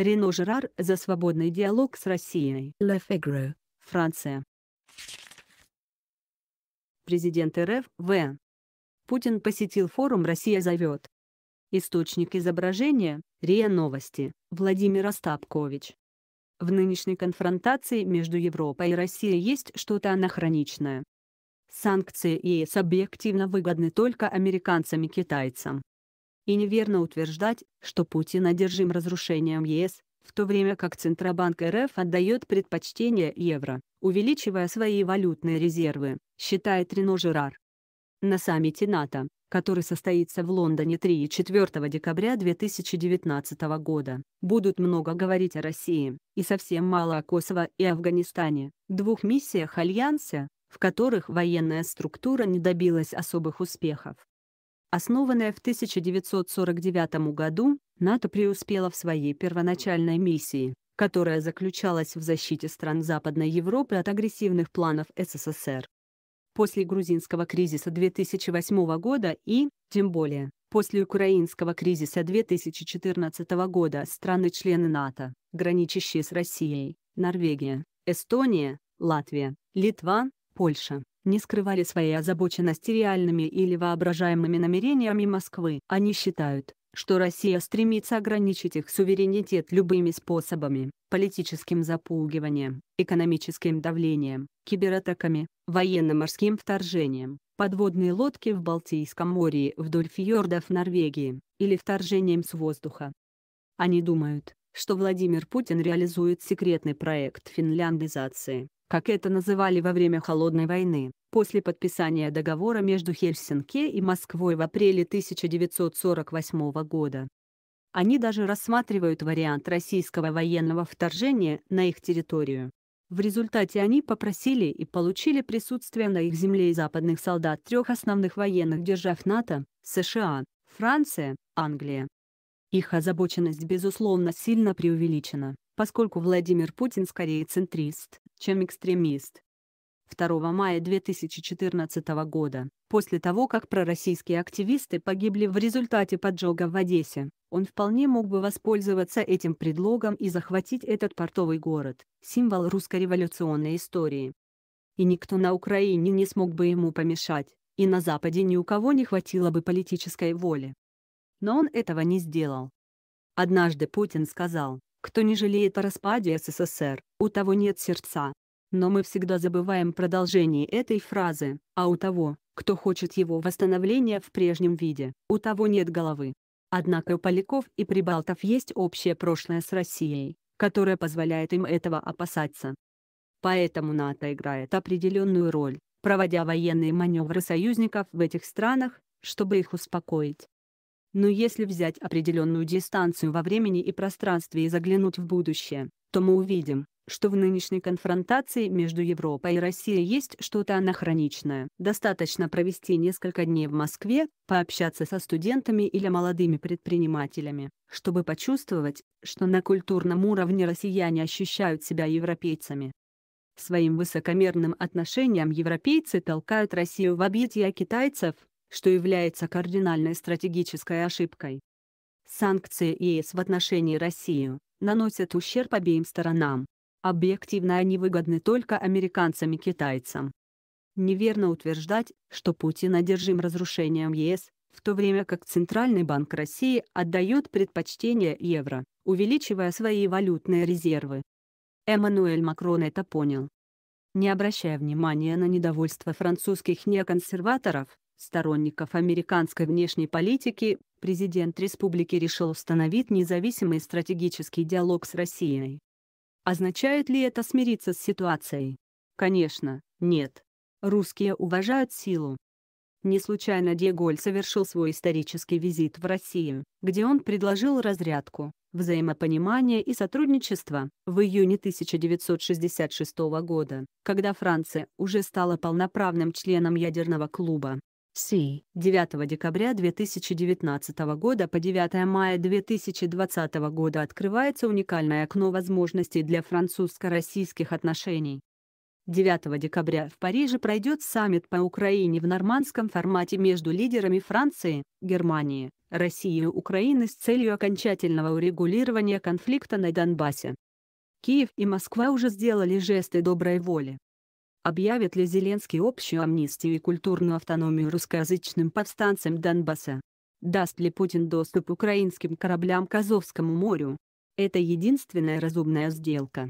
Рено Жерар за свободный диалог с Россией. Le Figaro. Франция. Президент РФ В. Путин посетил форум «Россия зовет». Источник изображения – РИА Новости, Владимир Остапкович. В нынешней конфронтации между Европой и Россией есть что-то анахроничное. Санкции ЕС объективно выгодны только американцам и китайцам и неверно утверждать, что Путин одержим разрушением ЕС, в то время как Центробанк РФ отдает предпочтение евро, увеличивая свои валютные резервы, считает Рено Жерар. На саммите НАТО, который состоится в Лондоне 3 и 4 декабря 2019 года, будут много говорить о России, и совсем мало о Косово и Афганистане, двух миссиях Альянса, в которых военная структура не добилась особых успехов. Основанная в 1949 году, НАТО преуспела в своей первоначальной миссии, которая заключалась в защите стран Западной Европы от агрессивных планов СССР. После грузинского кризиса 2008 года и, тем более, после украинского кризиса 2014 года страны-члены НАТО, граничащие с Россией, Норвегия, Эстония, Латвия, Литва, Польша, не скрывали своей озабоченности реальными или воображаемыми намерениями Москвы. Они считают, что Россия стремится ограничить их суверенитет любыми способами – политическим запугиванием, экономическим давлением, кибератаками, военно-морским вторжением, подводные лодки в Балтийском море вдоль фьордов Норвегии, или вторжением с воздуха. Они думают, что Владимир Путин реализует секретный проект финляндизации, как это называли во время Холодной войны. После подписания договора между Хельсинки и Москвой в апреле 1948 года. Они даже рассматривают вариант российского военного вторжения на их территорию. В результате они попросили и получили присутствие на их земле и западных солдат трех основных военных держав НАТО – США, Франция, Англия. Их озабоченность безусловно сильно преувеличена, поскольку Владимир Путин скорее центрист, чем экстремист. 2 мая 2014 года, после того, как пророссийские активисты погибли в результате поджога в Одессе, он вполне мог бы воспользоваться этим предлогом и захватить этот портовый город, символ русско-революционной истории. И никто на Украине не смог бы ему помешать, и на Западе ни у кого не хватило бы политической воли. Но он этого не сделал. Однажды Путин сказал, кто не жалеет о распаде СССР, у того нет сердца. Но мы всегда забываем продолжение этой фразы, а у того, кто хочет его восстановления в прежнем виде, у того нет головы. Однако у поляков и прибалтов есть общее прошлое с Россией, которое позволяет им этого опасаться. Поэтому НАТО играет определенную роль, проводя военные маневры союзников в этих странах, чтобы их успокоить. Но если взять определенную дистанцию во времени и пространстве и заглянуть в будущее, то мы увидим, что в нынешней конфронтации между Европой и Россией есть что-то анахроничное. Достаточно провести несколько дней в Москве, пообщаться со студентами или молодыми предпринимателями, чтобы почувствовать, что на культурном уровне россияне ощущают себя европейцами. Своим высокомерным отношением европейцы толкают Россию в объятия китайцев, что является кардинальной стратегической ошибкой. Санкции ЕС в отношении России наносят ущерб обеим сторонам. Объективно они выгодны только американцам и китайцам. Неверно утверждать, что Путин одержим разрушением ЕС, в то время как Центральный банк России отдает предпочтение евро, увеличивая свои валютные резервы. Эммануэль Макрон это понял. Не обращая внимания на недовольство французских неконсерваторов, сторонников американской внешней политики, президент республики решил установить независимый стратегический диалог с Россией. Означает ли это смириться с ситуацией? Конечно, нет. Русские уважают силу. Не случайно Деголь совершил свой исторический визит в Россию, где он предложил разрядку, взаимопонимание и сотрудничество в июне 1966 года, когда Франция уже стала полноправным членом ядерного клуба. С 9 декабря 2019 года по 9 мая 2020 года открывается уникальное окно возможностей для французско-российских отношений. 9 декабря в Париже пройдет саммит по Украине в нормандском формате между лидерами Франции, Германии, России и Украины с целью окончательного урегулирования конфликта на Донбассе. Киев и Москва уже сделали жесты доброй воли. Объявит ли Зеленский общую амнистию и культурную автономию русскоязычным повстанцам Донбасса? Даст ли Путин доступ украинским кораблям к Азовскому морю? Это единственная разумная сделка.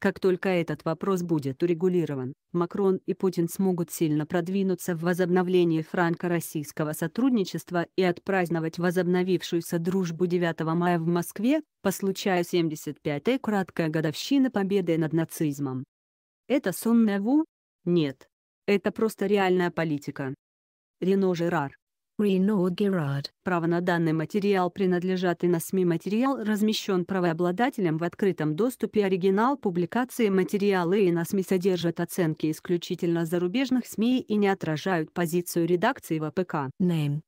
Как только этот вопрос будет урегулирован, Макрон и Путин смогут сильно продвинуться в возобновлении франко-российского сотрудничества и отпраздновать возобновившуюся дружбу 9 мая в Москве, по случаю 75-й краткой годовщины победы над нацизмом. Это сонная ву? Нет. Это просто реальная политика. Рено Жерар. Рено Герард. Право на данный материал принадлежат и на СМИ материал размещен правообладателем в открытом доступе оригинал публикации материалы и на СМИ содержат оценки исключительно зарубежных СМИ и не отражают позицию редакции ВПК. А Name.